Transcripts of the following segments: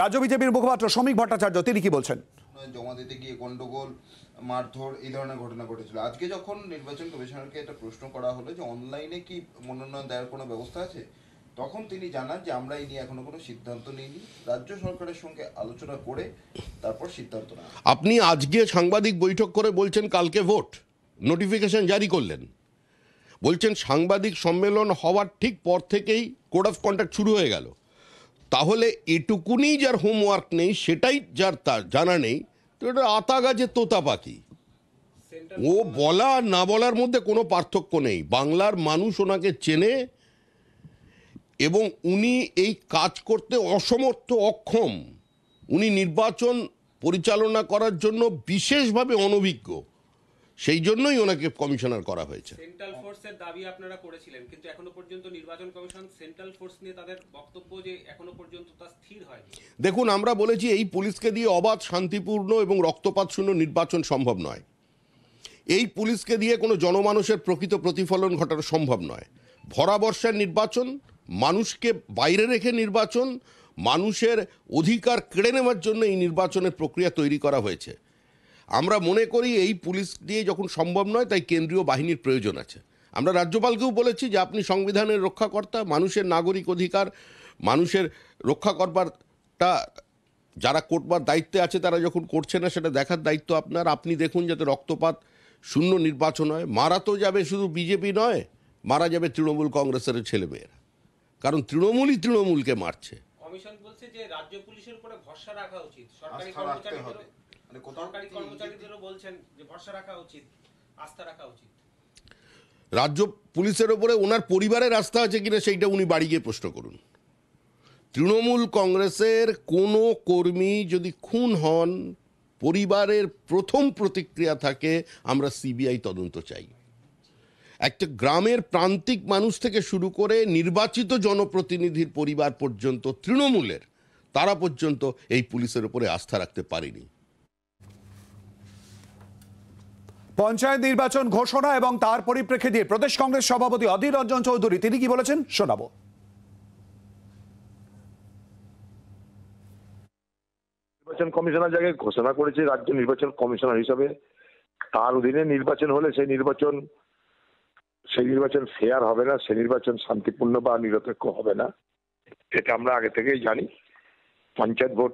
রাজ্য বিজেপির মুখপাত্র শ্রমিক ভট্টাচার্য তিনি কি বলছেন জমা দিতে গিয়ে গন্ডগোল মারধর এই ধরনের ঘটনা ঘটেছিল আজকে যখন নির্বাচন কমিশনারকে একটা প্রশ্ন করা হলো যে অনলাইনে কি মনোনয়ন দেওয়ার কোনো ব্যবস্থা আছে তখন তিনি জানান যে আমরা এই নিয়ে এখনো কোনো সিদ্ধান্ত নিইনি রাজ্য সরকারের সঙ্গে আলোচনা করে তারপর সিদ্ধান্ত নেওয়া আপনি আজকে সাংবাদিক বৈঠক করে বলছেন কালকে ভোট নোটিফিকেশন জারি করলেন বলছেন সাংবাদিক সম্মেলন হওয়ার ঠিক পর থেকেই কোড অফ কন্ট্যাক্ট শুরু হয়ে গেল তাহলে এটুকুনি যার হোমওয়ার্ক নেই সেটাই যার তার জানা নেই তো এটা আতা গাছে তোতা পাখি ও বলা না বলার মধ্যে কোনো পার্থক্য নেই বাংলার মানুষ ওনাকে চেনে এবং উনি এই কাজ করতে অসমর্থ অক্ষম উনি নির্বাচন পরিচালনা করার জন্য বিশেষভাবে অনভিজ্ঞ সেই জন্যই ওনাকে কমিশনার করা হয়েছে সেন্ট্রাল ফোর্সের দাবি আপনারা করেছিলেন কিন্তু এখনো পর্যন্ত নির্বাচন কমিশন সেন্ট্রাল ফোর্স নিয়ে তাদের বক্তব্য যে এখনো পর্যন্ত তা স্থির দেখুন আমরা বলেছি এই পুলিশকে দিয়ে অবাধ শান্তিপূর্ণ এবং রক্তপাত শূন্য নির্বাচন সম্ভব নয় এই পুলিশকে দিয়ে কোনো জনমানুষের প্রকৃত প্রতিফলন ঘটানো সম্ভব নয় ভরা বর্ষার নির্বাচন মানুষকে বাইরে রেখে নির্বাচন মানুষের অধিকার কেড়ে নেওয়ার জন্য এই নির্বাচনের প্রক্রিয়া তৈরি করা হয়েছে আমরা মনে করি এই পুলিশ দিয়ে যখন সম্ভব নয় তাই কেন্দ্রীয় বাহিনীর প্রয়োজন আছে আমরা রাজ্যপালকেও বলেছি যে আপনি সংবিধানের রক্ষাকর্তা মানুষের নাগরিক অধিকার মানুষের রক্ষা করবারটা যারা করবার দায়িত্বে আছে তারা যখন করছে না সেটা দেখার দায়িত্ব আপনার আপনি দেখুন যাতে রক্তপাত শূন্য নির্বাচন হয় মারা তো যাবে শুধু বিজেপি নয় মারা যাবে তৃণমূল কংগ্রেসের ছেলেমেয়েরা কারণ তৃণমূলই তৃণমূলকে মারছে কমিশন বলছে যে রাজ্য পুলিশের উপরে ভরসা রাখা উচিত সরকারি কর্মচারী মানে রাজ্য পুলিশের ওপরে ওনার পরিবারের আস্থা আছে কিনা সেইটা উনি বাড়ি গিয়ে প্রশ্ন করুন তৃণমূল কংগ্রেসের কোনো কর্মী যদি খুন হন পরিবারের প্রথম প্রতিক্রিয়া থাকে আমরা সিবিআই তদন্ত চাই একটা গ্রামের প্রান্তিক মানুষ থেকে শুরু করে নির্বাচিত জনপ্রতিনিধির পরিবার পর্যন্ত তৃণমূলের তারা পর্যন্ত এই পুলিশের উপরে আস্থা রাখতে পারেনি পঞ্চায়েত নির্বাচন ঘোষণা এবং তার পরিপ্রেক্ষিতে প্রদেশ কংগ্রেস সভাপতি অধীর রঞ্জন চৌধুরী তিনি কি বলেছেন শোনাবো নির্বাচন কমিশনার জায়গায় ঘোষণা করেছে রাজ্য নির্বাচন কমিশনার হিসাবে তার অধীনে নির্বাচন হলে সেই নির্বাচন সেই নির্বাচন ফেয়ার হবে না সেই নির্বাচন শান্তিপূর্ণ বা নিরপেক্ষ হবে না এটা আমরা আগে থেকেই জানি পঞ্চায়েত ভোট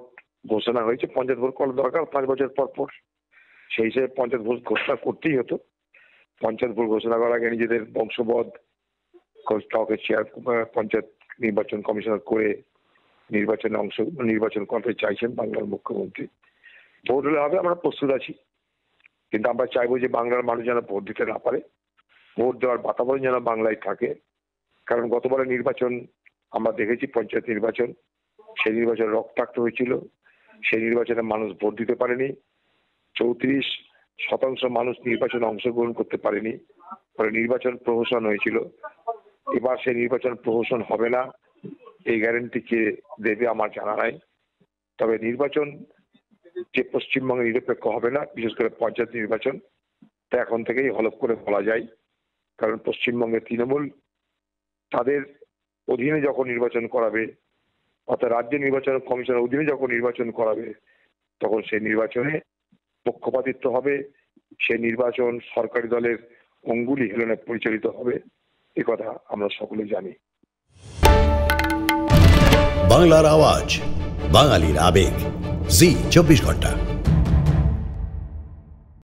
ঘোষণা হয়েছে পঞ্চায়েত ভোট করার দরকার পাঁচ বছর পর পর সেই হিসেবে পঞ্চায়েত ভোট ঘোষণা করতেই হতো পঞ্চায়েত ভোট ঘোষণা করার আগে নিজেদের বংশবধ স্টকের চেয়ার পঞ্চায়েত নির্বাচন কমিশনার করে নির্বাচনে অংশ নির্বাচন করতে চাইছেন বাংলার মুখ্যমন্ত্রী ভোট হলে হবে আমরা প্রস্তুত আছি কিন্তু আমরা চাইবো যে বাংলার মানুষ যেন ভোট দিতে না পারে ভোট দেওয়ার বাতাবরণ যেন বাংলায় থাকে কারণ গতবারের নির্বাচন আমরা দেখেছি পঞ্চায়েত নির্বাচন সেই নির্বাচন রক্তাক্ত হয়েছিল সেই নির্বাচনে মানুষ ভোট দিতে পারেনি চৌত্রিশ শতাংশ মানুষ নির্বাচনে অংশগ্রহণ করতে পারেনি ফলে নির্বাচন প্রহসন হয়েছিল এবার সেই নির্বাচন প্রহসন হবে না এই গ্যারেন্টি কে দেবে আমার জানা নাই তবে নির্বাচন যে পশ্চিমবঙ্গে নিরপেক্ষ হবে না বিশেষ করে পঞ্চায়েত নির্বাচন তা এখন থেকেই হলফ করে বলা যায় কারণ পশ্চিমবঙ্গের তৃণমূল তাদের অধীনে যখন নির্বাচন করাবে অর্থাৎ রাজ্য নির্বাচন কমিশনের অধীনে যখন নির্বাচন করাবে তখন সেই নির্বাচনে পক্ষপাতিত্ব হবে সে নির্বাচন সরকারি দলের অঙ্গুলি হেলনে পরিচালিত হবে এ কথা আমরা সকলে জানি বাংলার আওয়াজ বাঙালির আবেগ জি চব্বিশ ঘন্টা